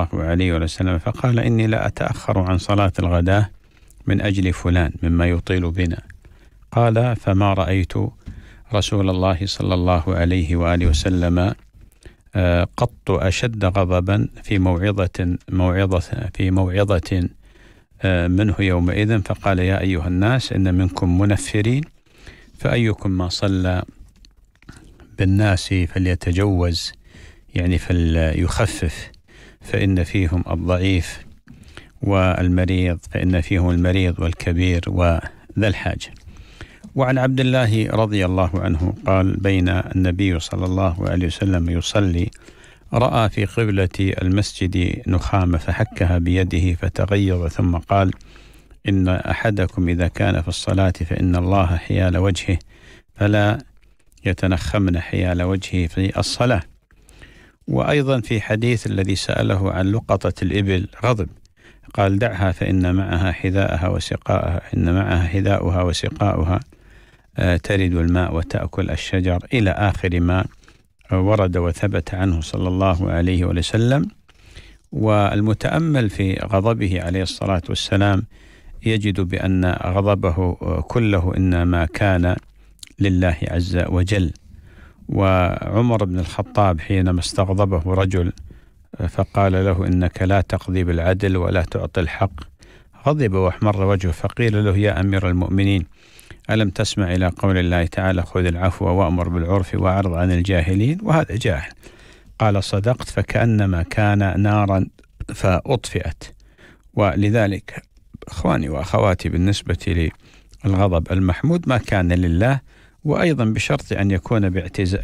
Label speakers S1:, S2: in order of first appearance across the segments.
S1: الله عليه وسلم فقال إني لا أتأخر عن صلاة الغداة من أجل فلان مما يطيل بنا قال فما رأيت رسول الله صلى الله عليه وآله وسلم آه، قط أشد غضبا في موعظة موعظة في موعظة آه، منه يومئذ فقال يا أيها الناس إن منكم منفرين فأيكم ما صلى بالناس فليتجوز يعني فليخفف فإن فيهم الضعيف والمريض فإن فيهم المريض والكبير وذا الحاجة وعن عبد الله رضي الله عنه قال بين النبي صلى الله عليه وسلم يصلي رأى في قبلة المسجد نخامة فحكها بيده فتغيظ ثم قال إن أحدكم إذا كان في الصلاة فإن الله حيال وجهه فلا يتنخمن حيال وجهه في الصلاة وأيضا في حديث الذي سأله عن لقطة الإبل غضب قال دعها فإن معها حذاءها وسقاءها إن معها حذاؤها وسقاؤها آه، ترد الماء وتأكل الشجر إلى آخر ما ورد وثبت عنه صلى الله عليه وسلم والمتأمل في غضبه عليه الصلاة والسلام يجد بأن غضبه كله إنما كان لله عز وجل وعمر بن الخطاب حينما استغضبه رجل آه، فقال له إنك لا تقضي بالعدل ولا تعطي الحق غضب واحمر وجهه فقيل له يا أمير المؤمنين ألم تسمع إلى قول الله تعالى خذ العفو وأمر بالعرف وأعرض عن الجاهلين وهذا جاهل قال صدقت فكأنما كان نارا فأطفئت ولذلك إخواني وأخواتي بالنسبة للغضب المحمود ما كان لله وأيضا بشرط أن يكون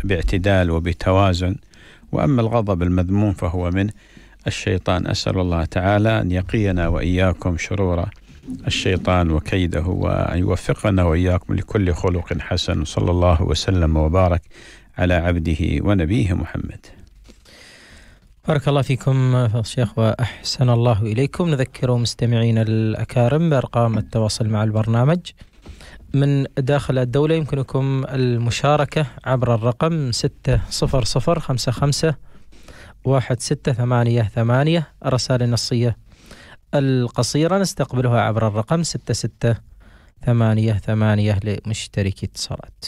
S1: باعتدال وبتوازن وأما الغضب المذموم فهو من الشيطان أسأل الله تعالى أن يقينا وإياكم شرور الشيطان وكيده وأن يوفقنا وإياكم لكل خلق حسن صلى الله وسلم وبارك على عبده ونبيه محمد
S2: بارك الله فيكم شيخ وأحسن الله إليكم نذكر مستمعين الأكارم بأرقام التواصل مع البرنامج من داخل الدولة يمكنكم المشاركة عبر الرقم ستة ستة صفر صفر خمسة خمسة واحد ثمانية ثمانية الرسائل النصية القصيرة نستقبلها عبر الرقم ستة ستة ثمانية ثمانية لمشتركي اتصالات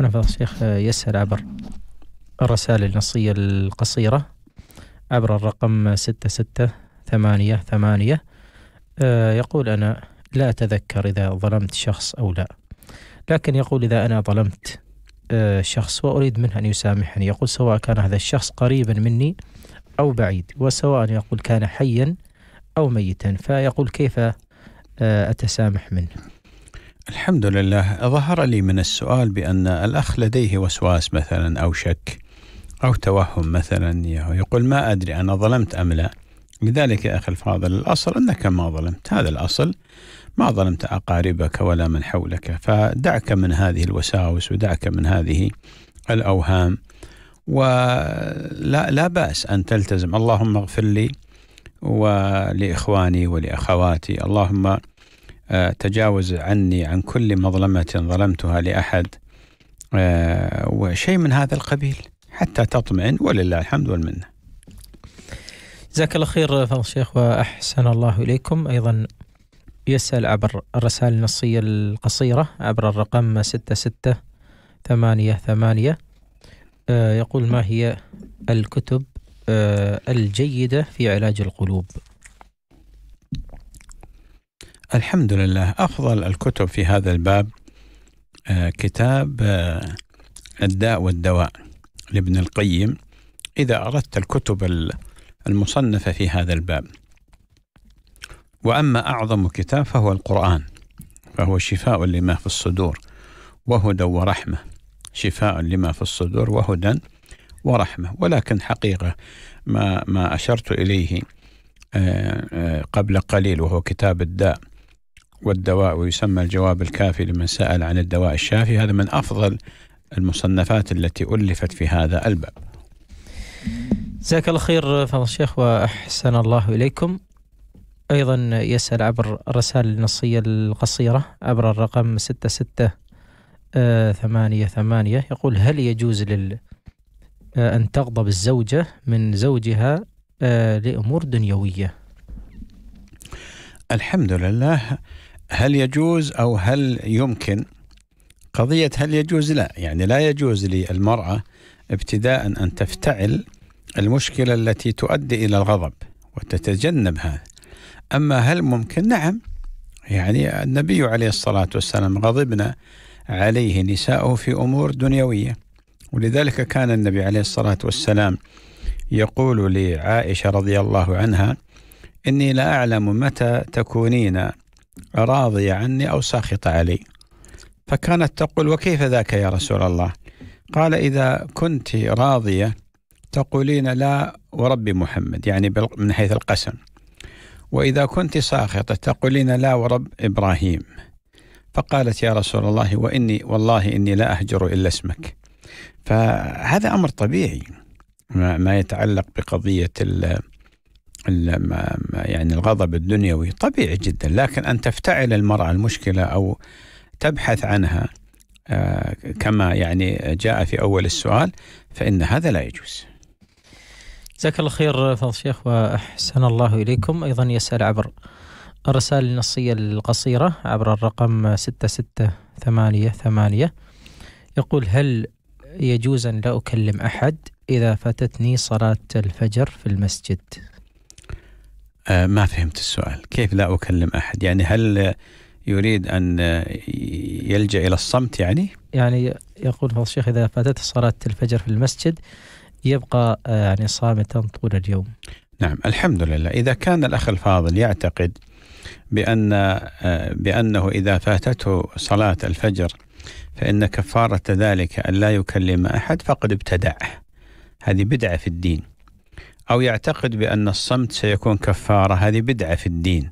S2: هنا فضل الشيخ يسأل عبر الرسائل النصية القصيرة عبر الرقم ستة ستة ثمانية ثمانية آه، يقول أنا لا أتذكر إذا ظلمت شخص أو لا لكن يقول إذا أنا ظلمت آه، شخص وأريد منه أن يسامحني يقول سواء كان هذا الشخص قريبا مني أو بعيد وسواء يقول كان حيا أو ميتا فيقول كيف آه، أتسامح
S1: منه الحمد لله ظهر لي من السؤال بأن الأخ لديه وسواس مثلا أو شك أو توهم مثلا يقول ما أدري أنا ظلمت أم لا لذلك يا أخي الفاضل الأصل أنك ما ظلمت هذا الأصل ما ظلمت أقاربك ولا من حولك فدعك من هذه الوساوس ودعك من هذه الأوهام ولا لا بأس أن تلتزم اللهم اغفر لي ولإخواني ولأخواتي اللهم آه، تجاوز عني عن كل مظلمة ظلمتها لأحد آه، وشيء من هذا القبيل حتى تطمئن ولله الحمد والمنه.
S2: جزاك الله خير فضل الشيخ واحسن الله اليكم ايضا يسأل عبر الرسائل النصية القصيرة عبر الرقم ستة ستة ثمانية ثمانية آه، يقول ما هي الكتب آه، الجيدة في علاج القلوب
S1: الحمد لله أفضل الكتب في هذا الباب آه، كتاب الداء والدواء لابن القيم إذا أردت الكتب المصنفة في هذا الباب واما اعظم كتاب فهو القران فهو شفاء لما في الصدور وهدى ورحمه شفاء لما في الصدور وهدى ورحمه ولكن حقيقه ما ما اشرت اليه آه، آه، قبل قليل وهو كتاب الداء والدواء ويسمى الجواب الكافي لمن سأل عن الدواء الشافي هذا من أفضل المصنفات التي ألفت في هذا الباب جزاك الله خير فضل الشيخ
S2: وأحسن الله إليكم أيضا يسأل عبر الرسائل النصية القصيرة عبر الرقم ستة ستة آه، ثمانية ثمانية يقول هل يجوز لل آه، أن تغضب الزوجة من زوجها آه، لأمور دنيوية
S1: الحمد لله هل يجوز أو هل يمكن قضية هل يجوز لا يعني لا يجوز للمرأة ابتداء أن تفتعل المشكلة التي تؤدي إلى الغضب وتتجنبها أما هل ممكن؟ نعم يعني النبي عليه الصلاة والسلام غضبنا عليه نساءه في أمور دنيوية ولذلك كان النبي عليه الصلاة والسلام يقول لعائشة رضي الله عنها إني لا أعلم متى تكونين راضية عني أو ساخطة علي فكانت تقول وكيف ذاك يا رسول الله قال إذا كنت راضية تقولين لا ورب محمد يعني من حيث القسم وإذا كنت ساخطة تقولين لا ورب إبراهيم فقالت يا رسول الله وإني والله إني لا أهجر إلا اسمك فهذا أمر طبيعي ما يتعلق بقضية الـ ما يعني الغضب الدنيوي طبيعي جدا لكن أن تفتعل المرأة المشكلة أو تبحث عنها آه، كما يعني جاء في أول السؤال فإن هذا لا يجوز
S2: جزاك الله خير فضل الشيخ وأحسن الله إليكم أيضا يسأل عبر الرسائل النصية القصيرة عبر الرقم 6688 يقول هل يجوز أن لا أكلم أحد إذا فاتتني صلاة الفجر في المسجد
S1: آه ما فهمت السؤال كيف لا أكلم أحد يعني هل يريد أن يلجأ إلى الصمت يعني
S2: يعني يقول فضل الشيخ إذا فاتت صلاة الفجر في المسجد يبقى آه، يعني صامتا طول اليوم
S1: نعم الحمد لله إذا كان الأخ الفاضل يعتقد بأن آه، بأنه إذا فاتته صلاة الفجر فإن كفارة ذلك أن لا يكلم أحد فقد ابتدع هذه بدعة في الدين أو يعتقد بأن الصمت سيكون كفارة هذه بدعة في الدين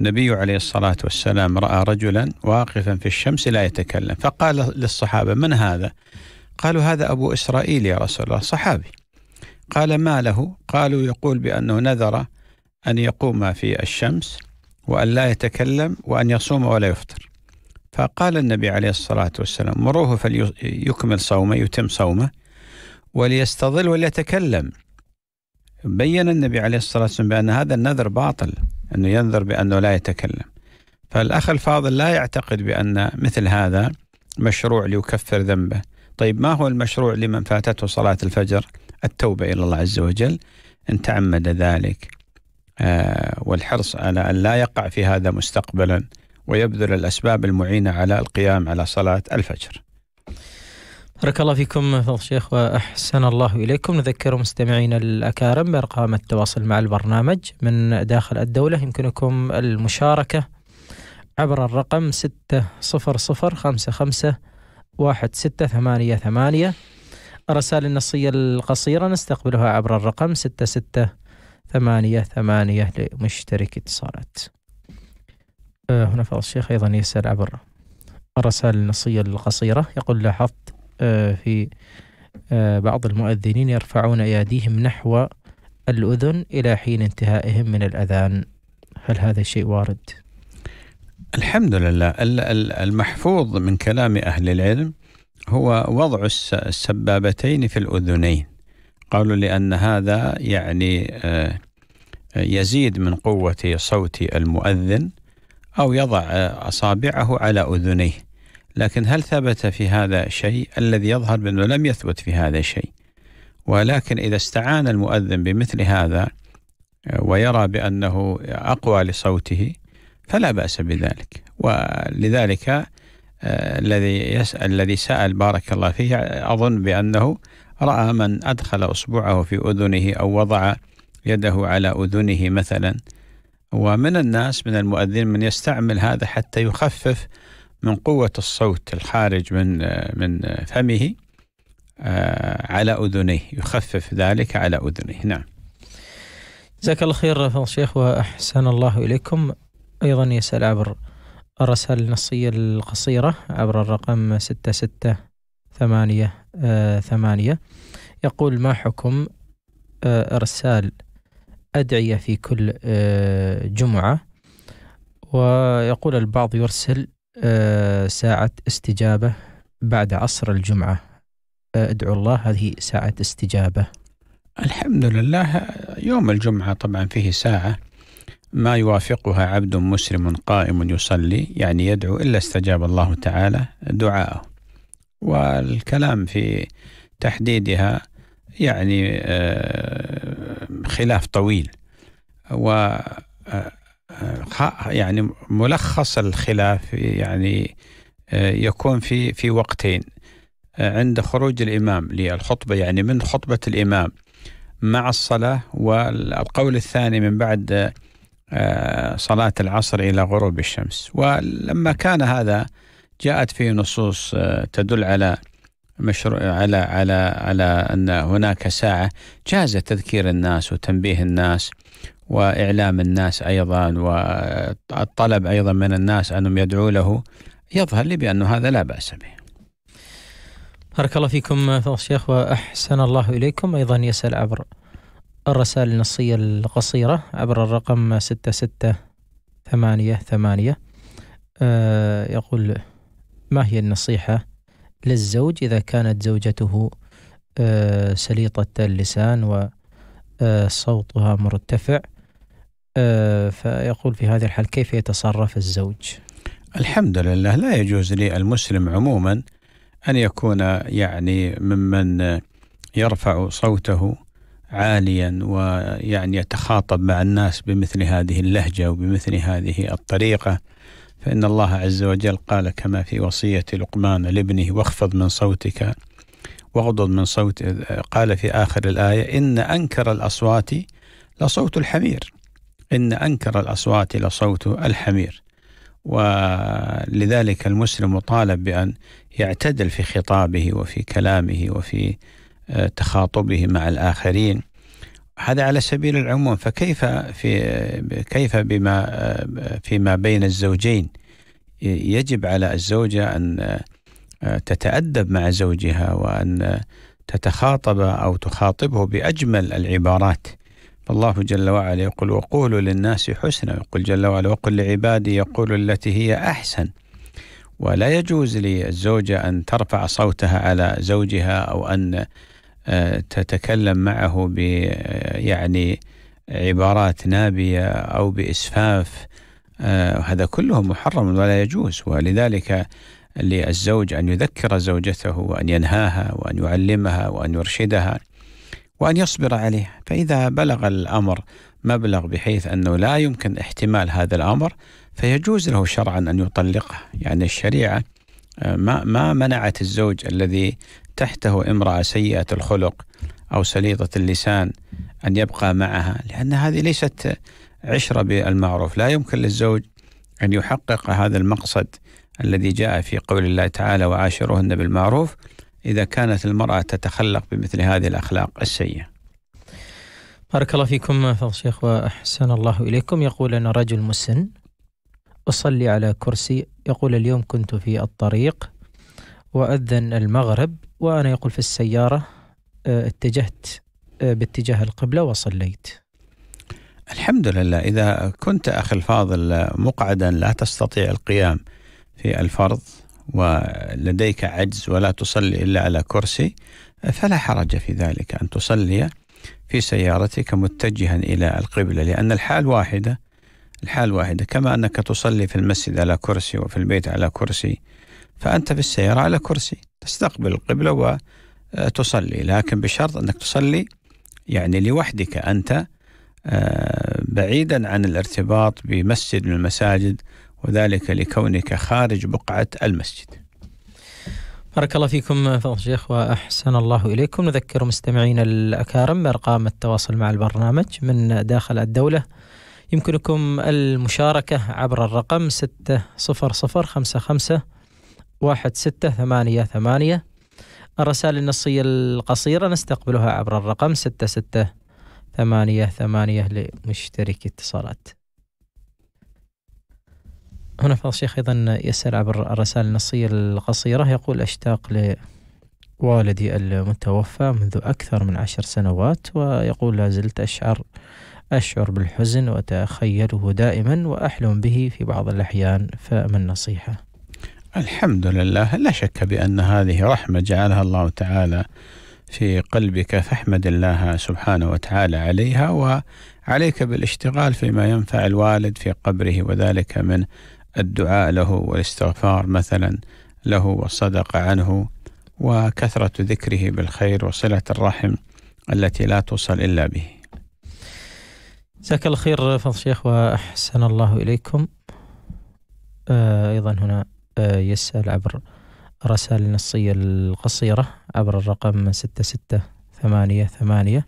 S1: النبي عليه الصلاة والسلام رأى رجلا واقفا في الشمس لا يتكلم فقال للصحابة من هذا قالوا هذا أبو إسرائيل يا رسول الله صحابي قال ما له قالوا يقول بأنه نذر أن يقوم في الشمس وأن لا يتكلم وأن يصوم ولا يفطر فقال النبي عليه الصلاة والسلام مروه فليكمل صومه يتم صومه وليستظل وليتكلم بين النبي عليه الصلاة والسلام بأن هذا النذر باطل أنه ينذر بأنه لا يتكلم فالأخ الفاضل لا يعتقد بأن مثل هذا مشروع ليكفر ذنبه طيب ما هو المشروع لمن فاتته صلاة الفجر التوبة إلى الله عز وجل إن تعمد ذلك آه، والحرص على أن لا يقع في هذا مستقبلا ويبذل الأسباب المعينة على القيام على صلاة الفجر
S2: بارك الله فيكم فضل الشيخ وأحسن الله إليكم نذكر مستمعينا الأكارم بأرقام التواصل مع البرنامج من داخل الدولة يمكنكم المشاركة عبر الرقم 600 واحد ستة ثمانية ثمانية الرسائل النصية القصيرة نستقبلها عبر الرقم ستة ستة ثمانية ثمانية لمشترك اتصالات آه، هنا فضل الشيخ أيضا يسأل عبر الرسائل النصية القصيرة يقول لاحظت آه، في آه، بعض المؤذنين يرفعون أيديهم نحو الأذن إلى حين انتهائهم من الأذان هل هذا شيء وارد؟
S1: الحمد لله المحفوظ من كلام أهل العلم هو وضع السبابتين في الأذنين قالوا لأن هذا يعني آه، يزيد من قوة صوت المؤذن أو يضع أصابعه على أذنيه لكن هل ثبت في هذا شيء الذي يظهر بأنه لم يثبت في هذا شيء ولكن إذا استعان المؤذن بمثل هذا آه، ويرى بأنه أقوى لصوته فلا بأس بذلك ولذلك آه، الذي يسأل الذي سأل بارك الله فيه أظن بأنه رأى من أدخل أصبعه في أذنه أو وضع يده على أذنه مثلا ومن الناس من المؤذن من يستعمل هذا حتى يخفف من قوة الصوت الخارج من آه، من فمه آه، على أذنيه يخفف ذلك على أذنيه نعم جزاك
S2: الله خير فضل الشيخ وأحسن الله إليكم أيضا يسأل عبر الرسائل النصية القصيرة عبر الرقم ستة ستة ثمانية آه، ثمانية يقول ما حكم آه، إرسال أدعية في كل آه، جمعة ويقول البعض يرسل ساعة استجابة بعد عصر الجمعة ادعو
S1: الله هذه ساعة استجابة الحمد لله يوم الجمعة طبعا فيه ساعة ما يوافقها عبد مسلم قائم يصلي يعني يدعو إلا استجاب الله تعالى دعاءه والكلام في تحديدها يعني آه، خلاف طويل و آه، يعني ملخص الخلاف يعني آه، يكون في في وقتين عند خروج الإمام للخطبة يعني من خطبة الإمام مع الصلاة والقول الثاني من بعد آه، صلاة العصر إلى غروب الشمس ولما كان هذا جاءت فيه نصوص آه، تدل على مشروع على على على أن هناك ساعة جاز تذكير الناس وتنبيه الناس وإعلام الناس أيضا والطلب أيضا من الناس أنهم يدعوا له يظهر لي بأنه هذا لا بأس به
S2: بارك الله فيكم فضل الشيخ وأحسن الله إليكم أيضا يسأل عبر الرسائل النصية القصيرة عبر الرقم ستة ستة ثمانية ثمانية آه، يقول ما هي النصيحة للزوج إذا كانت زوجته آه، سليطة اللسان وصوتها آه، مرتفع فيقول في هذه الحال كيف يتصرف الزوج
S1: الحمد لله لا يجوز للمسلم عموما أن يكون يعني ممن يرفع صوته عاليا ويعني يتخاطب مع الناس بمثل هذه اللهجة وبمثل هذه الطريقة فإن الله عز وجل قال كما في وصية لقمان لابنه واخفض من صوتك واغضض من صوت قال في آخر الآية إن أنكر الأصوات لصوت الحمير إن أنكر الأصوات لصوت الحمير ولذلك المسلم مطالب بأن يعتدل في خطابه وفي كلامه وفي تخاطبه مع الآخرين هذا على سبيل العموم فكيف في كيف بما فيما بين الزوجين يجب على الزوجة أن تتأدب مع زوجها وأن تتخاطب أو تخاطبه بأجمل العبارات فالله جل وعلا يقول وقولوا للناس حسنا يقول جل وعلا وقل لعبادي يقول التي هي أحسن ولا يجوز للزوجة أن ترفع صوتها على زوجها أو أن تتكلم معه ب يعني عبارات نابيه او باسفاف آه، هذا كله محرم ولا يجوز ولذلك للزوج ان يذكر زوجته وان ينهاها وان يعلمها وان يرشدها وان يصبر عليه فاذا بلغ الامر مبلغ بحيث انه لا يمكن احتمال هذا الامر فيجوز له شرعا ان يطلقه يعني الشريعه ما ما منعت الزوج الذي تحته امراه سيئه الخلق او سليطه اللسان ان يبقى معها لان هذه ليست عشره بالمعروف لا يمكن للزوج ان يحقق هذا المقصد الذي جاء في قول الله تعالى وعاشرهن بالمعروف اذا كانت المراه تتخلق بمثل هذه الاخلاق السيئه.
S2: بارك الله فيكم فضل الشيخ واحسن الله اليكم يقول ان رجل مسن أصلي على كرسي يقول اليوم كنت في الطريق وأذن المغرب وأنا يقول في السيارة آه، اتجهت آه، باتجاه القبلة وصليت
S1: الحمد لله إذا كنت أخي الفاضل مقعدا لا تستطيع القيام في الفرض ولديك عجز ولا تصلي إلا على كرسي فلا حرج في ذلك أن تصلي في سيارتك متجها إلى القبلة لأن الحال واحدة الحال واحدة كما أنك تصلي في المسجد على كرسي وفي البيت على كرسي فأنت في السيارة على كرسي تستقبل القبلة وتصلي لكن بشرط أنك تصلي يعني لوحدك أنت آه، بعيدا عن الارتباط بمسجد من المساجد وذلك لكونك خارج بقعة المسجد
S2: بارك الله فيكم فضل الشيخ وأحسن الله إليكم نذكر مستمعين الأكارم بأرقام التواصل مع البرنامج من داخل الدولة يمكنكم المشاركة عبر الرقم ستة ستة صفر صفر خمسة خمسة واحد ثمانية ثمانية الرسالة النصية القصيرة نستقبلها عبر الرقم ستة ستة ثمانية ثمانية لمشتركي اتصالات هنا فضل الشيخ أيضا يسأل عبر الرسالة النصية القصيرة يقول أشتاق لوالدي المتوفى منذ أكثر من عشر سنوات ويقول لا زلت أشعر أشعر بالحزن وأتخيله دائما وأحلم به في بعض الأحيان فما النصيحة؟
S1: الحمد لله لا شك بأن هذه رحمة جعلها الله تعالى في قلبك فاحمد الله سبحانه وتعالى عليها وعليك بالاشتغال فيما ينفع الوالد في قبره وذلك من الدعاء له والاستغفار مثلا له والصدقة عنه وكثرة ذكره بالخير وصلة الرحم التي لا توصل إلا به جزاك
S2: الله خير فضل الشيخ وأحسن الله إليكم آه، أيضا هنا آه، يسأل عبر رسائل نصية القصيرة عبر الرقم ستة ستة ثمانية ثمانية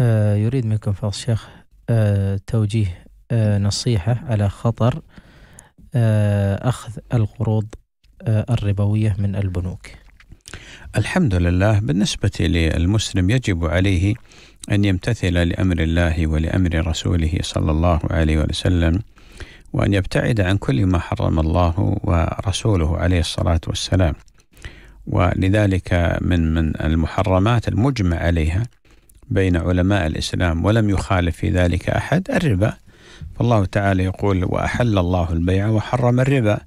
S2: آه، يريد منكم فضل الشيخ توجيه نصيحة على خطر أخذ القروض الربوية من البنوك
S1: الحمد لله بالنسبة للمسلم يجب عليه أن يمتثل لأمر الله ولأمر رسوله صلى الله عليه وسلم وأن يبتعد عن كل ما حرم الله ورسوله عليه الصلاة والسلام ولذلك من من المحرمات المجمع عليها بين علماء الإسلام ولم يخالف في ذلك أحد الربا فالله تعالى يقول وأحل الله البيع وحرم الربا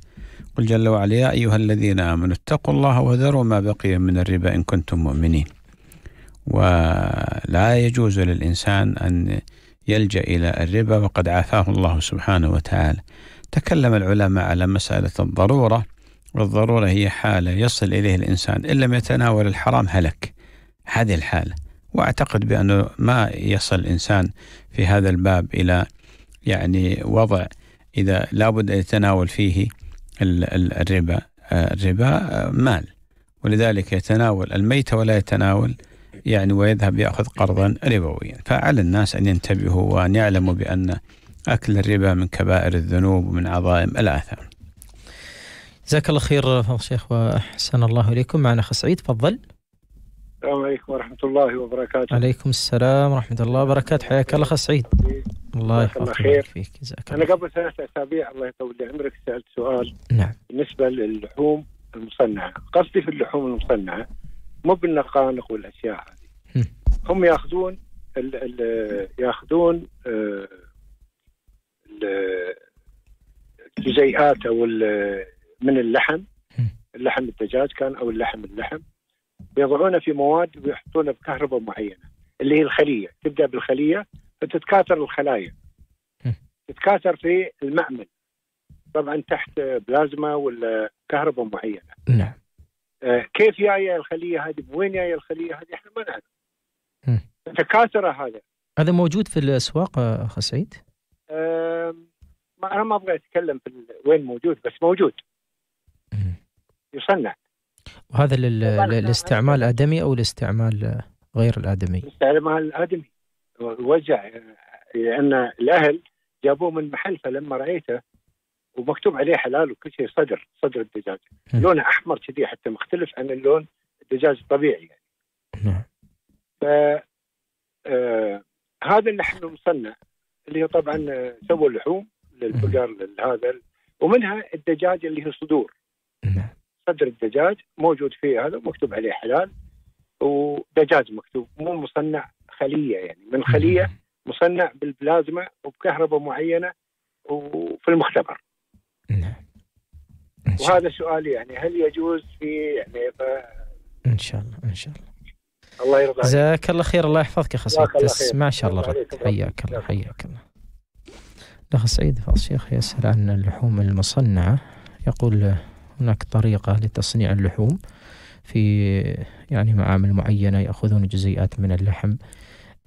S1: قل جل وعلا يا أيها الذين آمنوا اتقوا الله وذروا ما بقي من الربا إن كنتم مؤمنين ولا يجوز للإنسان أن يلجأ إلى الربا وقد عافاه الله سبحانه وتعالى تكلم العلماء على مسألة الضرورة والضرورة هي حالة يصل إليه الإنسان إن لم يتناول الحرام هلك هذه الحالة وأعتقد بأنه ما يصل الإنسان في هذا الباب إلى يعني وضع إذا لابد أن يتناول فيه الربا آه، الربا آه، مال ولذلك يتناول الميت ولا يتناول يعني ويذهب يأخذ قرضا ربويا فعلى الناس أن ينتبهوا وأن يعلموا بأن أكل الربا من كبائر الذنوب ومن عظائم الآثام
S2: جزاك الله خير فضل الشيخ وأحسن الله إليكم معنا أخ سعيد تفضل
S3: السلام عليكم ورحمة الله وبركاته عليكم
S2: السلام ورحمة الله وبركاته حياك الله أخ سعيد الله يحفظك خير فيك
S3: جزاك الله أنا قبل ثلاثة أسابيع الله يطول عمرك سألت سؤال نعم بالنسبة للحوم المصنعة قصدي في اللحوم المصنعة مو بالنقانق والاشياء هذه هم ياخذون الـ الـ ياخذون آه، الجزيئات او من اللحم اللحم الدجاج كان او اللحم اللحم يضعونه في مواد ويحطونه بكهرباء معينه اللي هي الخليه تبدا بالخليه فتتكاثر الخلايا تتكاثر في المعمل طبعا تحت بلازما ولا كهرباء معينه نعم كيف جايه الخليه هذه؟ وين جايه الخليه هذه؟ احنا ما نعرف. متكاثره هذا.
S2: هذا موجود في الاسواق اخ سعيد؟
S3: أه ما انا ما ابغى اتكلم في وين موجود بس موجود. مم. يصنع.
S2: وهذا للاستعمال الادمي او
S3: الاستعمال
S2: غير الادمي؟
S3: الاستعمال الادمي وجع لان الاهل جابوه من محل فلما رايته ومكتوب عليه حلال وكل شيء صدر صدر الدجاج لونه احمر كذي حتى مختلف عن اللون الدجاج الطبيعي يعني نعم ف آه هذا اللحم المصنع اللي هو طبعا آه، سووا لحوم للبقر لهذا ومنها الدجاج اللي هو صدور نعم. صدر الدجاج موجود فيه هذا ومكتوب عليه حلال ودجاج مكتوب مو مصنع خليه يعني من خليه مصنع بالبلازما وبكهرباء معينه وفي المختبر نعم وهذا سؤالي يعني هل يجوز في يعني ف... ان شاء الله ان شاء الله الله يرضى عليك
S2: جزاك الله خير الله يحفظك يا خسيد ما شاء الله رد حياك الله حياك الله الأخ سعيد فالشيخ يسأل عن اللحوم المصنعة يقول هناك طريقة لتصنيع اللحوم في يعني معامل معينة يأخذون جزيئات من اللحم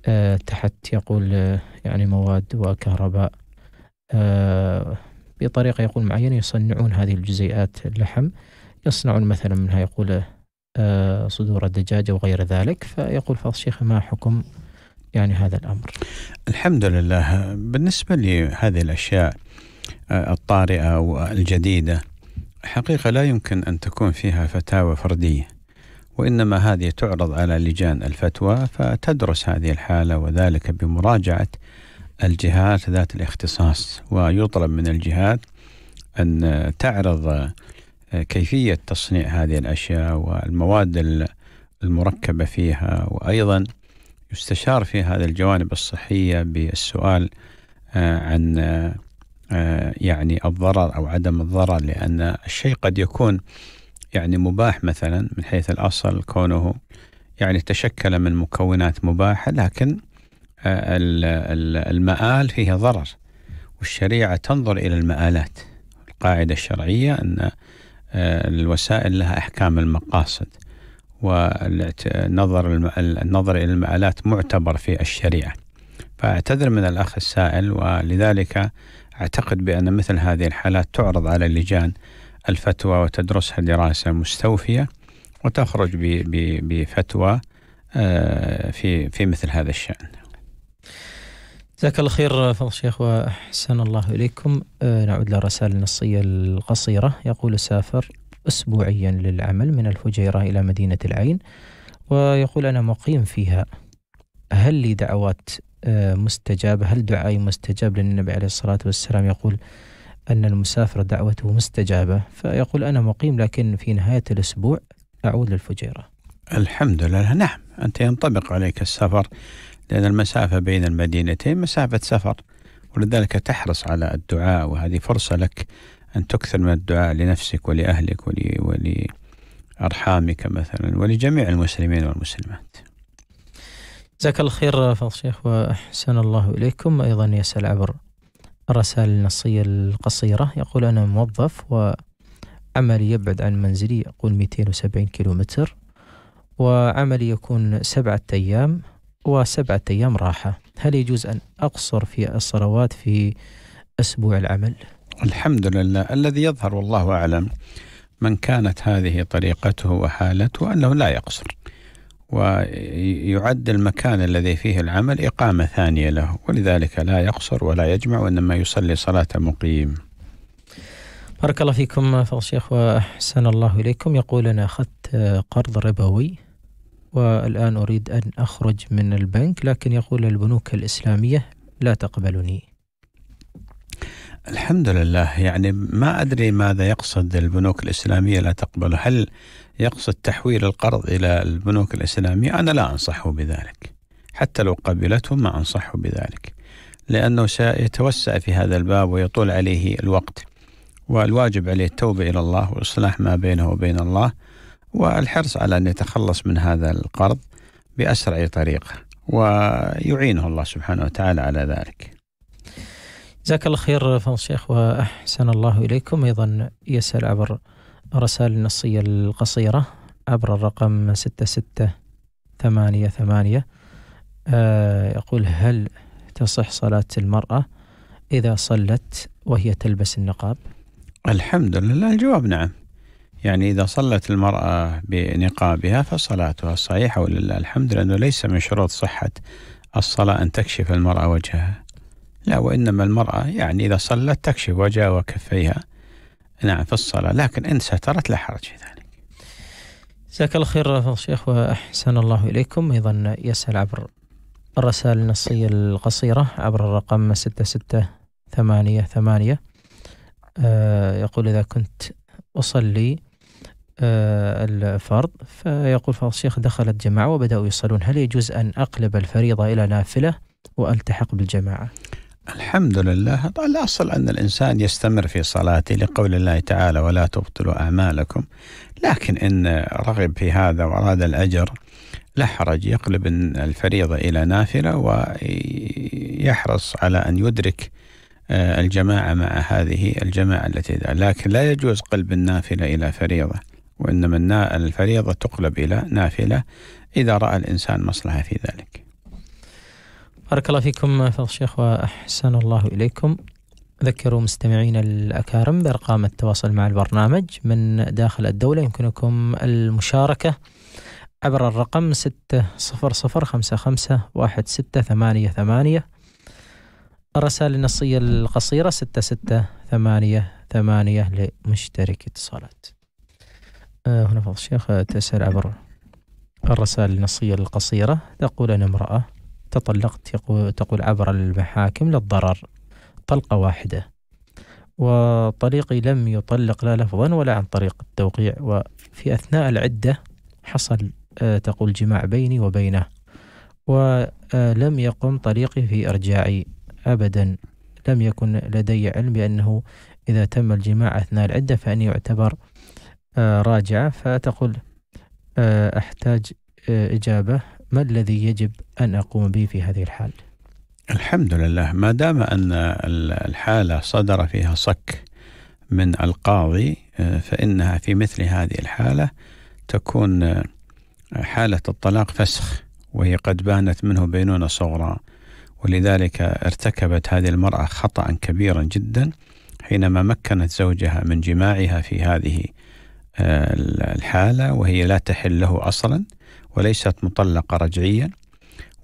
S2: آه، تحت يقول آه، يعني مواد وكهرباء آه، بطريقة يقول معينة يصنعون هذه الجزيئات اللحم يصنعون مثلا منها يقول آه، صدور الدجاجة وغير ذلك فيقول فضل الشيخ ما حكم يعني هذا الأمر
S1: الحمد لله بالنسبة لهذه الأشياء آه، الطارئة والجديدة حقيقة لا يمكن أن تكون فيها فتاوى فردية وإنما هذه تعرض على لجان الفتوى فتدرس هذه الحالة وذلك بمراجعة الجهات ذات الاختصاص ويطلب من الجهات أن تعرض آه، كيفية تصنيع هذه الأشياء والمواد المركبة فيها وأيضا يستشار في هذا الجوانب الصحية بالسؤال آه، عن آه، يعني الضرر أو عدم الضرر لأن الشيء قد يكون يعني مباح مثلا من حيث الأصل كونه يعني تشكل من مكونات مباحة لكن آه، المآل فيها ضرر والشريعة تنظر إلى المآلات القاعدة الشرعية أن آه، الوسائل لها أحكام المقاصد والنظر النظر إلى المآلات معتبر في الشريعة فأعتذر من الأخ السائل ولذلك أعتقد بأن مثل هذه الحالات تعرض على لجان الفتوى وتدرسها دراسة مستوفية وتخرج بفتوى آه، في في مثل هذا الشأن
S2: جزاك الله خير فضل الشيخ واحسن الله اليكم آه، نعود للرسائل النصيه القصيره يقول سافر اسبوعيا للعمل من الفجيره الى مدينه العين ويقول انا مقيم فيها هل لي دعوات آه، مستجابه هل دعائي مستجاب لان النبي عليه الصلاه والسلام يقول ان المسافر دعوته مستجابه فيقول انا مقيم لكن في نهايه الاسبوع اعود للفجيره الحمد لله نعم
S1: انت ينطبق عليك السفر لأن المسافة بين المدينتين مسافة سفر ولذلك تحرص على الدعاء وهذه فرصة لك أن تكثر من الدعاء لنفسك ولأهلك ول... ولأرحامك مثلا ولجميع المسلمين والمسلمات
S2: جزاك الله خير فضل الشيخ وأحسن الله إليكم أيضا يسأل عبر الرسائل النصية القصيرة يقول أنا موظف وعملي يبعد عن منزلي يقول 270 كيلومتر وعملي يكون سبعة أيام وسبعة أيام راحة هل يجوز أن أقصر في الصلوات في أسبوع العمل؟
S1: الحمد لله الذي يظهر والله أعلم من كانت هذه طريقته وحالته أنه لا يقصر ويعد المكان الذي فيه العمل إقامة ثانية له ولذلك لا يقصر ولا يجمع وإنما يصلي صلاة مقيم
S2: بارك الله فيكم فضل الشيخ وأحسن الله إليكم يقول أنا أخذت قرض ربوي والآن أريد أن أخرج من البنك لكن يقول البنوك الإسلامية لا تقبلني
S1: الحمد لله يعني ما أدري ماذا يقصد البنوك الإسلامية لا تقبله هل يقصد تحويل القرض إلى البنوك الإسلامية أنا لا أنصحه بذلك حتى لو قبلته ما أنصحه بذلك لأنه سيتوسع في هذا الباب ويطول عليه الوقت والواجب عليه التوبة إلى الله وإصلاح ما بينه وبين الله والحرص على أن يتخلص من هذا القرض بأسرع طريقة ويعينه الله سبحانه وتعالى على ذلك
S2: جزاك الله خير فضل الشيخ وأحسن الله إليكم أيضا يسأل عبر رسالة النصية القصيرة عبر الرقم 6688 آه، يقول هل تصح صلاة المرأة إذا صلت وهي تلبس النقاب؟
S1: الحمد لله الجواب نعم يعني إذا صلت المرأة بنقابها فصلاتها صحيحة ولله الحمد لأنه ليس من شروط صحة الصلاة أن تكشف المرأة وجهها لا وإنما المرأة يعني إذا صلت تكشف وجهها وكفيها نعم في الصلاة لكن إن سترت لا حرج في ذلك
S2: جزاك الله خير فضل الشيخ وأحسن الله إليكم أيضا يسأل عبر الرسائل النصية القصيرة عبر الرقم ستة ستة ثمانية ثمانية آه، يقول إذا كنت أصلي آه، الفرض فيقول فضل الشيخ دخلت جماعة وبدأوا يصلون هل يجوز أن أقلب الفريضة إلى نافلة وألتحق بالجماعة
S1: الحمد لله الأصل أن الإنسان يستمر في صلاته لقول الله تعالى ولا تبطلوا أعمالكم لكن إن رغب في هذا وأراد الأجر لا حرج يقلب الفريضة إلى نافلة ويحرص على أن يدرك آه، الجماعة مع هذه الجماعة التي لكن لا يجوز قلب النافلة إلى فريضة وإنما الفريضة تقلب إلى نافلة إذا رأى الإنسان مصلحة في ذلك
S2: بارك الله فيكم فضل الشيخ وأحسن الله إليكم ذكروا مستمعين الأكارم بأرقام التواصل مع البرنامج من داخل الدولة يمكنكم المشاركة عبر الرقم ستة صفر صفر خمسة خمسة واحد ستة ثمانية ثمانية الرسائل النصية القصيرة ستة ستة ثمانية ثمانية لمشترك اتصالات آه، هنا فضل الشيخ آه، تسأل عبر الرسائل النصية القصيرة تقول أنا امرأة تطلقت تقول عبر المحاكم للضرر طلقة واحدة وطريقي لم يطلق لا لفظا ولا عن طريق التوقيع وفي أثناء العدة حصل آه، تقول جماع بيني وبينه ولم يقم طريقي في إرجاعي أبدا لم يكن لدي علم بأنه إذا تم الجماع أثناء العدة فأني يعتبر آه، راجعة فتقول آه، أحتاج آه، إجابة ما الذي يجب أن أقوم به في هذه الحال
S1: الحمد لله ما دام أن الحالة صدر فيها صك من القاضي فإنها في مثل هذه الحالة تكون حالة الطلاق فسخ وهي قد بانت منه بينونة صغرى ولذلك ارتكبت هذه المرأة خطأ كبيرا جدا حينما مكنت زوجها من جماعها في هذه آه، الحالة وهي لا تحل له أصلا وليست مطلقة رجعيا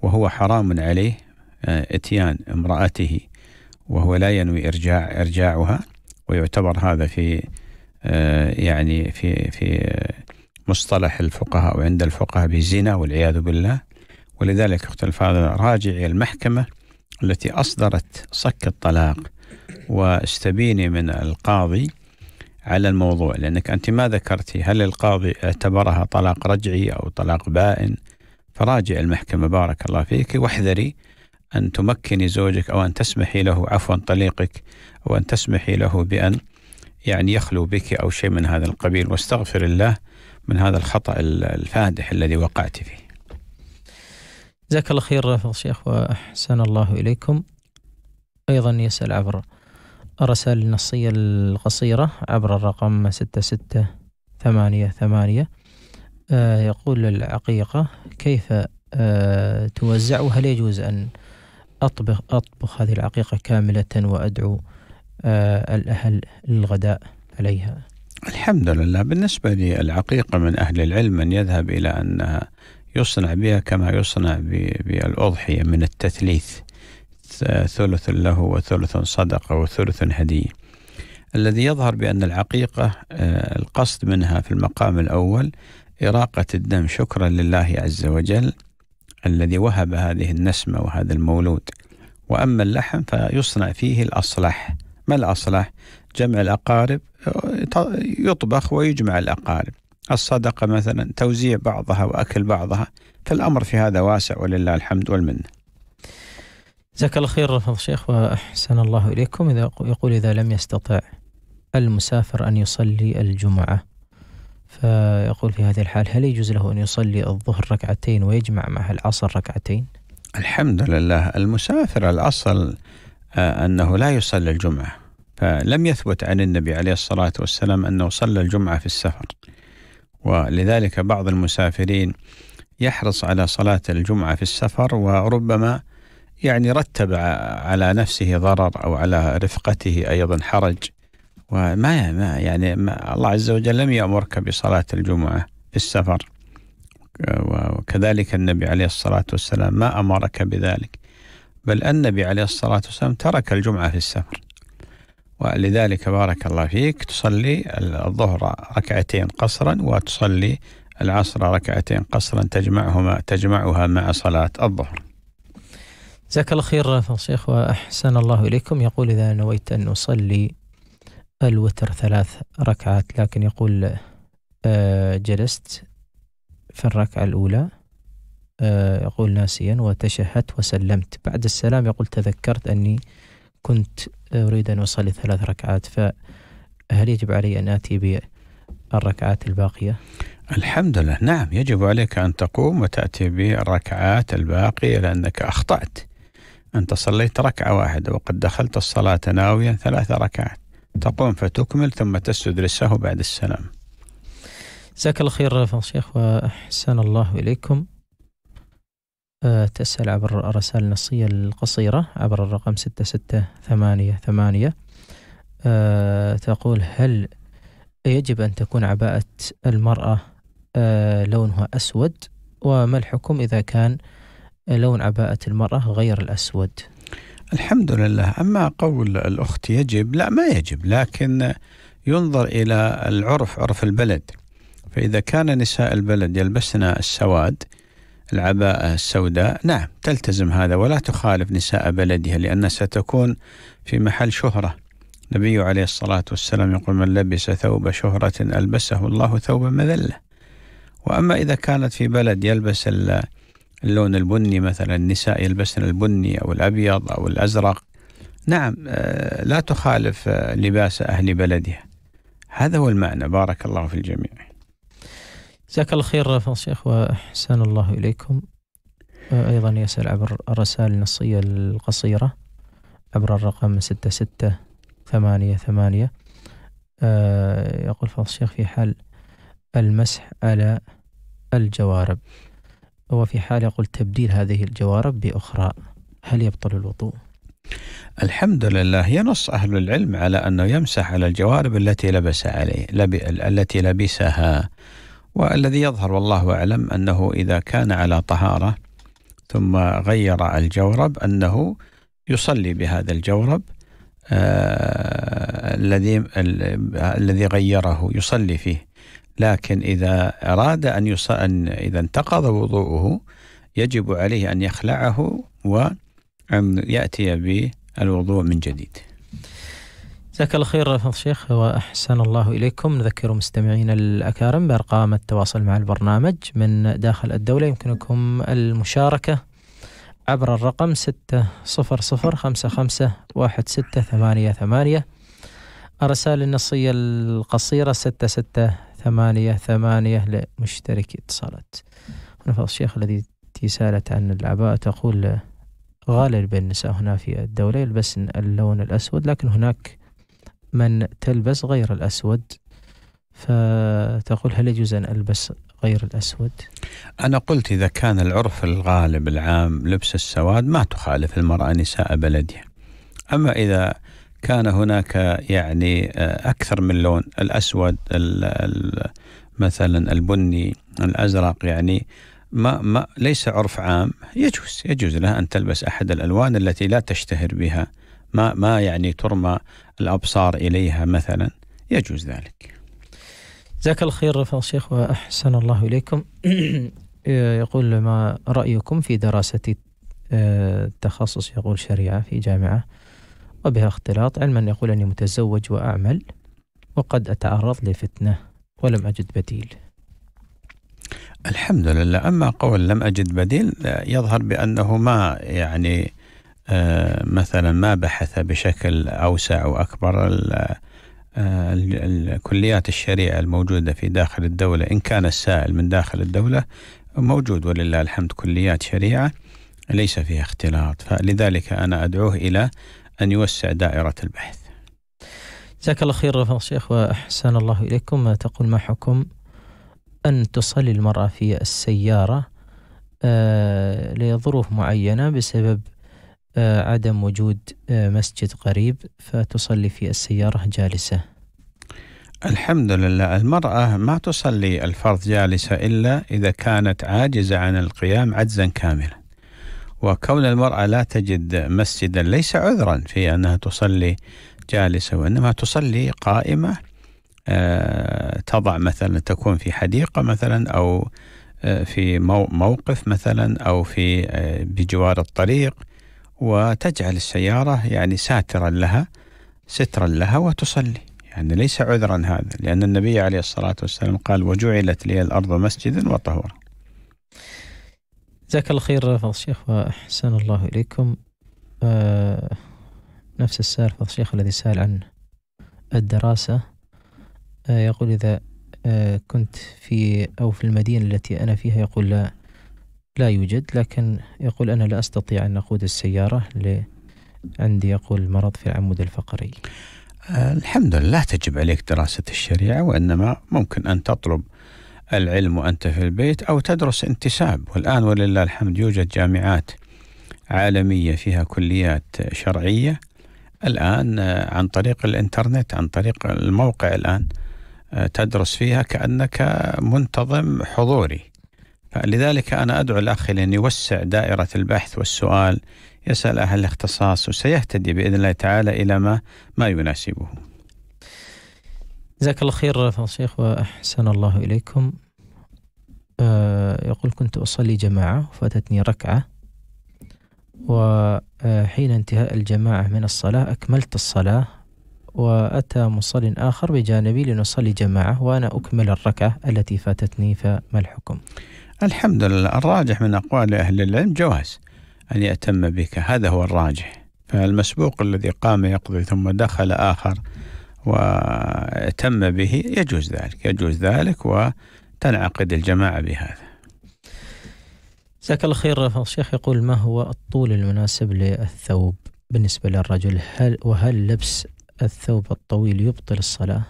S1: وهو حرام عليه آه، اتيان امرأته وهو لا ينوي إرجاع إرجاعها ويعتبر هذا في آه، يعني في في مصطلح الفقهاء وعند الفقهاء بزنا والعياذ بالله ولذلك اختلف هذا راجع إلى المحكمة التي أصدرت صك الطلاق واستبيني من القاضي على الموضوع لأنك أنت ما ذكرتي هل القاضي اعتبرها طلاق رجعي أو طلاق بائن فراجع المحكمة بارك الله فيك واحذري أن تمكني زوجك أو أن تسمحي له عفوا طليقك أو أن تسمحي له بأن يعني يخلو بك أو شيء من هذا القبيل واستغفر الله من هذا الخطأ الفادح الذي وقعت فيه
S2: جزاك الله خير رافض شيخ وأحسن الله إليكم أيضا يسأل عبر الرسائل النصية القصيرة عبر الرقم ستة ستة ثمانية ثمانية آه، يقول العقيقة كيف آه، توزع وهل يجوز أن أطبخ أطبخ هذه العقيقة كاملة وأدعو آه، الأهل للغداء عليها
S1: الحمد لله بالنسبة للعقيقة من أهل العلم من يذهب إلى أنها يصنع بها كما يصنع بالأضحية من التثليث آه، ثلث له وثلث صدقة وثلث هدية الذي يظهر بأن العقيقة آه، القصد منها في المقام الأول إراقة الدم شكرا لله عز وجل الذي وهب هذه النسمة وهذا المولود وأما اللحم فيصنع فيه الأصلح ما الأصلح؟ جمع الأقارب آه، يطبخ ويجمع الأقارب الصدقة مثلا توزيع بعضها وأكل بعضها فالأمر في هذا واسع ولله الحمد والمنه
S2: جزاك الله خير رفض الشيخ وأحسن الله إليكم إذا يقول إذا لم يستطع المسافر أن يصلي الجمعة فيقول في هذه الحال هل يجوز له أن يصلي الظهر ركعتين ويجمع معها العصر ركعتين
S1: الحمد لله المسافر الأصل آه، أنه لا يصلي الجمعة فلم يثبت عن النبي عليه الصلاة والسلام أنه صلى الجمعة في السفر ولذلك بعض المسافرين يحرص على صلاة الجمعة في السفر وربما يعني رتب على نفسه ضرر أو على رفقته أيضا حرج وما ما يعني ما الله عز وجل لم يأمرك بصلاة الجمعة في السفر وكذلك النبي عليه الصلاة والسلام ما أمرك بذلك بل النبي عليه الصلاة والسلام ترك الجمعة في السفر ولذلك بارك الله فيك تصلي الظهر ركعتين قصرا وتصلي العصر ركعتين قصرا تجمعهما تجمعها مع صلاة الظهر
S2: جزاك الله خير شيخ وأحسن الله إليكم يقول إذا نويت أن أصلي الوتر ثلاث ركعات لكن يقول آه، جلست في الركعة الأولى آه، يقول ناسيا وتشهدت وسلمت بعد السلام يقول تذكرت أني كنت أريد أن أصلي ثلاث ركعات فهل يجب علي أن آتي بالركعات الباقية؟ الحمد لله
S1: نعم يجب عليك أن تقوم وتأتي بالركعات الباقية لأنك أخطأت أنت صليت ركعة واحدة وقد دخلت الصلاة ناويا ثلاث ركعات تقوم فتكمل ثم تسجد للسهو بعد السلام
S2: جزاك الله خير شيخ وأحسن الله إليكم أه، تسأل عبر الرسائل النصية القصيرة عبر الرقم ستة ستة ثمانية ثمانية أه، تقول هل يجب أن تكون عباءة المرأة أه، لونها أسود وما الحكم
S1: إذا كان لون عباءة المرأة غير الأسود الحمد لله أما قول الأخت يجب لا ما يجب لكن ينظر إلى العرف عرف البلد فإذا كان نساء البلد يلبسن السواد العباءة السوداء نعم تلتزم هذا ولا تخالف نساء بلدها لأنها ستكون في محل شهرة النبي عليه الصلاة والسلام يقول من لبس ثوب شهرة ألبسه الله ثوب مذلة وأما إذا كانت في بلد يلبس اللون البني مثلا النساء يلبسن البني أو الأبيض أو الأزرق نعم آه، لا تخالف آه، لباس أهل بلدها هذا هو المعنى بارك الله في الجميع
S2: جزاك الله خير فضل الشيخ وأحسن الله إليكم آه، أيضا يسأل عبر الرسائل النصية القصيرة عبر الرقم ستة ستة ثمانية ثمانية يقول فضل الشيخ في حال المسح على الجوارب وفي حال قلت تبديل هذه الجوارب بأخرى هل يبطل الوضوء؟
S1: الحمد لله ينص أهل العلم على أنه يمسح على الجوارب التي لبس عليه لب... التي لبسها والذي يظهر والله أعلم أنه إذا كان على طهارة ثم غير الجورب أنه يصلي بهذا الجورب آه، الذي آه الذي غيره يصلي فيه لكن إذا أراد أن, يص... أن إذا انتقض وضوءه يجب عليه أن يخلعه وأن يأتي بالوضوء من جديد
S2: جزاك الله خير فضل الشيخ وأحسن الله إليكم نذكر مستمعين الأكارم بأرقام التواصل مع البرنامج من داخل الدولة يمكنكم المشاركة عبر الرقم ستة صفر صفر خمسة خمسة واحد ستة ثمانية ثمانية الرسائل النصية القصيرة ستة ستة ثمانية ثمانية لمشترك اتصالات ونفض الشيخ الذي سالت عن العباءة تقول غالب النساء هنا في الدولة يلبسن اللون الأسود لكن هناك من تلبس غير الأسود فتقول هل يجوز أن ألبس غير الأسود
S1: أنا قلت إذا كان العرف الغالب العام لبس السواد ما تخالف المرأة نساء بلدها أما إذا كان هناك يعني آه، أكثر من لون الأسود مثلا البني الأزرق يعني ما ما ليس عرف عام يجوز يجوز لها أن تلبس أحد الألوان التي لا تشتهر بها ما ما يعني ترمى الأبصار إليها مثلا يجوز ذلك
S2: جزاك الخير شيخ وأحسن الله إليكم يقول ما رأيكم في دراسة التخصص آه، يقول شريعة في جامعة وبها اختلاط علما يقول أني متزوج وأعمل وقد أتعرض لفتنة ولم أجد بديل
S1: الحمد لله أما قول لم أجد بديل يظهر بأنه ما يعني آه، مثلا ما بحث بشكل أوسع وأكبر آه، الكليات الشريعة الموجودة في داخل الدولة إن كان السائل من داخل الدولة موجود ولله الحمد كليات شريعة ليس فيها اختلاط فلذلك أنا أدعوه إلى أن يوسع دائرة البحث
S2: جزاك الله خير رفض الشيخ وأحسن الله إليكم تقول ما حكم أن تصلي المرأة في السيارة آه، لظروف معينة بسبب آه، عدم وجود آه، مسجد قريب فتصلي في السيارة جالسة
S1: الحمد لله المرأة ما تصلي الفرض جالسة إلا إذا كانت عاجزة عن القيام عجزا كاملا وكون المرأة لا تجد مسجدا ليس عذرا في أنها تصلي جالسة وإنما تصلي قائمة آه، تضع مثلا تكون في حديقة مثلا أو آه، في موقف مثلا أو في آه، بجوار الطريق وتجعل السيارة يعني ساترا لها سترا لها وتصلي يعني ليس عذرا هذا لأن النبي عليه الصلاة والسلام قال وجعلت لي الأرض مسجدا وطهورا
S2: جزاك الله خير فضل الشيخ وأحسن الله إليكم آه نفس السائل فضل الشيخ الذي سأل عن الدراسة آه يقول إذا آه كنت في أو في المدينة التي أنا فيها يقول لا لا يوجد لكن يقول أنا لا أستطيع أن أقود السيارة عندي يقول مرض
S1: في العمود الفقري آه، الحمد لله لا تجب عليك دراسة الشريعة وإنما ممكن أن تطلب العلم وأنت في البيت أو تدرس انتساب والآن ولله الحمد يوجد جامعات عالمية فيها كليات شرعية الآن آه، عن طريق الإنترنت عن طريق الموقع الآن آه، تدرس فيها كأنك منتظم حضوري فلذلك أنا أدعو الأخ لأن يوسع دائرة البحث والسؤال يسأل أهل الاختصاص وسيهتدي بإذن الله تعالى إلى ما ما يناسبه
S2: جزاك الله خير فضل الشيخ وأحسن الله إليكم آه، يقول كنت أصلي جماعة فاتتني ركعة وحين آه، انتهاء الجماعة من الصلاة أكملت الصلاة وأتى مصل آخر بجانبي لنصلي جماعة وأنا أكمل الركعة التي فاتتني فما الحكم
S1: الحمد لله الراجح من أقوال أهل العلم جواز أن يأتم بك هذا هو الراجح فالمسبوق الذي قام يقضي ثم دخل آخر وتم به يجوز ذلك يجوز ذلك و تنعقد الجماعة بهذا جزاك
S2: الله خير الشيخ يقول ما هو الطول المناسب للثوب بالنسبة للرجل هل وهل لبس الثوب الطويل يبطل الصلاة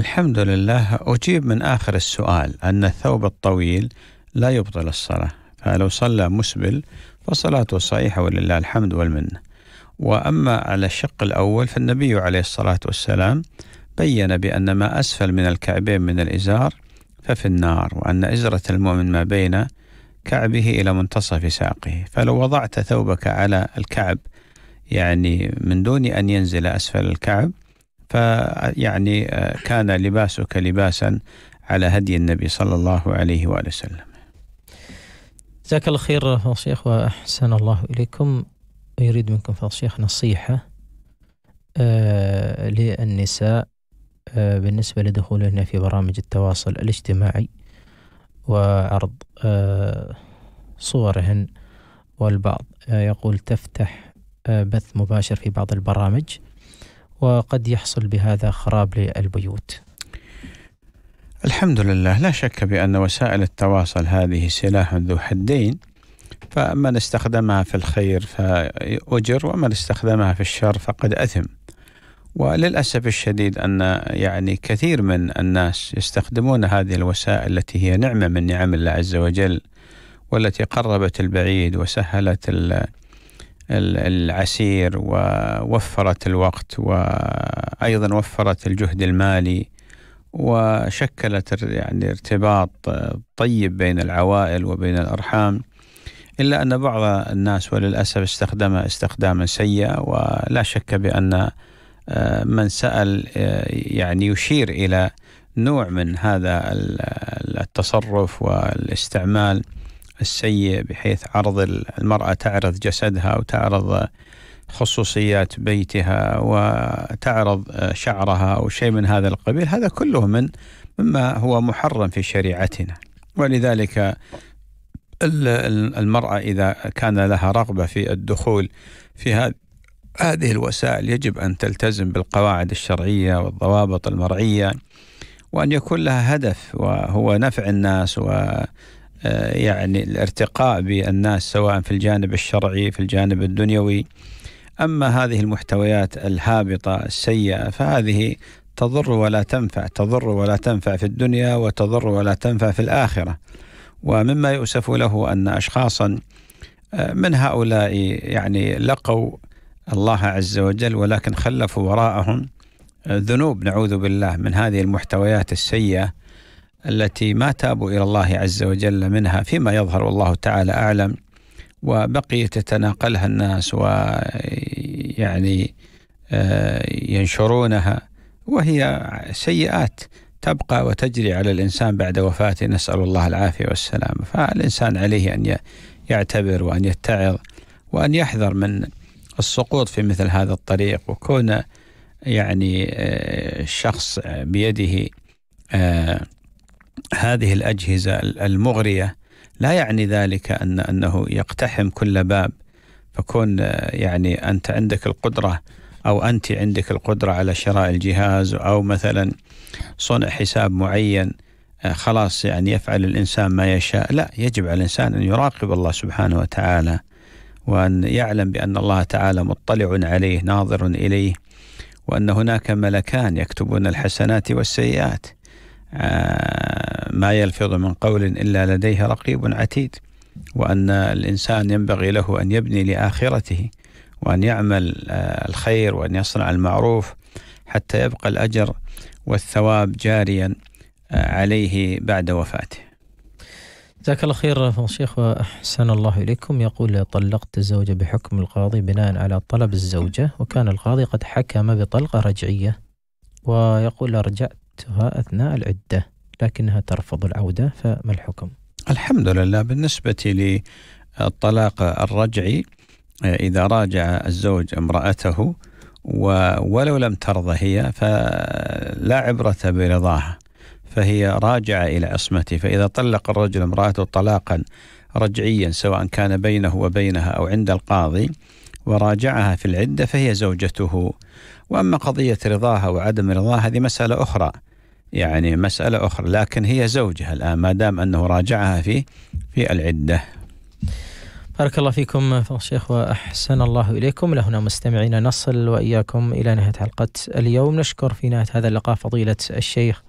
S1: الحمد لله أجيب من آخر السؤال أن الثوب الطويل لا يبطل الصلاة فلو صلى مسبل فصلاته صحيحة ولله الحمد والمنة وأما على الشق الأول فالنبي عليه الصلاة والسلام بين بأن ما أسفل من الكعبين من الإزار ففي النار وأن أجرة المؤمن ما بين كعبه إلى منتصف ساقه فلو وضعت ثوبك على الكعب يعني من دون أن ينزل أسفل الكعب فيعني آه، كان لباسك لباسا على هدي النبي صلى الله عليه وآله وسلم
S2: جزاك الله خير شيخ وأحسن الله إليكم يريد منكم فضل شيخ نصيحة آه، للنساء آه، بالنسبة لدخولنا في برامج التواصل الاجتماعي وعرض آه، صورهن والبعض آه، يقول تفتح بث مباشر في بعض البرامج وقد يحصل بهذا خراب للبيوت
S1: الحمد لله لا شك بأن وسائل التواصل هذه سلاح ذو حدين فمن استخدمها في الخير فأجر ومن استخدمها في الشر فقد أثم وللأسف الشديد أن يعني كثير من الناس يستخدمون هذه الوسائل التي هي نعمة من نعم الله عز وجل والتي قربت البعيد وسهلت العسير ووفرت الوقت وأيضا وفرت الجهد المالي وشكلت يعني ارتباط طيب بين العوائل وبين الأرحام إلا أن بعض الناس وللأسف استخدمها استخداما سيئا ولا شك بأن آه، من سأل آه، يعني يشير إلى نوع من هذا التصرف والاستعمال السيء بحيث عرض المرأة تعرض جسدها وتعرض خصوصيات بيتها وتعرض آه، شعرها أو شيء من هذا القبيل هذا كله من مما هو محرم في شريعتنا ولذلك المرأة إذا كان لها رغبة في الدخول في هذه هذه الوسائل يجب أن تلتزم بالقواعد الشرعية والضوابط المرعية وأن يكون لها هدف وهو نفع الناس و آه، يعني الارتقاء بالناس سواء في الجانب الشرعي في الجانب الدنيوي أما هذه المحتويات الهابطة السيئة فهذه تضر ولا تنفع تضر ولا تنفع في الدنيا وتضر ولا تنفع في الآخرة ومما يؤسف له أن أشخاصا آه، من هؤلاء يعني لقوا الله عز وجل ولكن خلفوا وراءهم آه، ذنوب نعوذ بالله من هذه المحتويات السيئه التي ما تابوا الى الله عز وجل منها فيما يظهر والله تعالى اعلم وبقيت يتناقلها الناس ويعني آه، ينشرونها وهي سيئات تبقى وتجري على الانسان بعد وفاته نسال الله العافيه والسلامه فالانسان عليه ان يعتبر وان يتعظ وان يحذر من السقوط في مثل هذا الطريق وكون يعني الشخص آه، آه، بيده آه، هذه الأجهزة المغرية لا يعني ذلك أن أنه يقتحم كل باب فكون يعني أنت عندك القدرة أو أنت عندك القدرة على شراء الجهاز أو مثلا صنع حساب معين خلاص يعني يفعل الإنسان ما يشاء لا يجب على الإنسان أن يراقب الله سبحانه وتعالى وأن يعلم بأن الله تعالى مطلع عليه ناظر إليه وأن هناك ملكان يكتبون الحسنات والسيئات آه، ما يلفظ من قول إلا لديه رقيب عتيد وأن الإنسان ينبغي له أن يبني لآخرته وأن يعمل آه، الخير وأن يصنع المعروف حتى يبقى الأجر والثواب جاريا آه، عليه بعد وفاته
S2: جزاك الله خير الشيخ واحسن الله اليكم يقول طلقت الزوجه بحكم القاضي بناء على طلب الزوجه وكان القاضي قد حكم بطلقه رجعيه ويقول ارجعتها اثناء العده لكنها ترفض العوده فما الحكم؟
S1: الحمد لله بالنسبه للطلاق الرجعي اذا راجع الزوج امراته ولو لم ترضى هي فلا عبره برضاها. فهي راجعة إلى عصمته فإذا طلق الرجل امرأته طلاقا رجعيا سواء كان بينه وبينها أو عند القاضي وراجعها في العدة فهي زوجته وأما قضية رضاها وعدم رضاها هذه مسألة أخرى يعني مسألة أخرى لكن هي زوجها الآن ما دام أنه راجعها في في العدة
S2: بارك الله فيكم الشيخ وأحسن الله إليكم لهنا مستمعين مستمعينا نصل وإياكم إلى نهاية حلقة اليوم نشكر في نهاية هذا اللقاء فضيلة الشيخ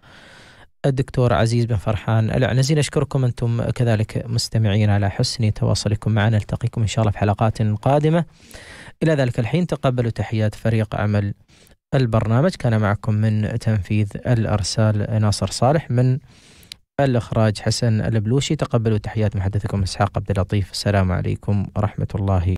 S2: الدكتور عزيز بن فرحان العنزي نشكركم أنتم كذلك مستمعين على حسن تواصلكم معنا نلتقيكم إن شاء الله في حلقات قادمة إلى ذلك الحين تقبلوا تحيات فريق عمل البرنامج كان معكم من تنفيذ الأرسال ناصر صالح من الإخراج حسن البلوشي تقبلوا تحيات محدثكم إسحاق عبد اللطيف السلام عليكم ورحمة الله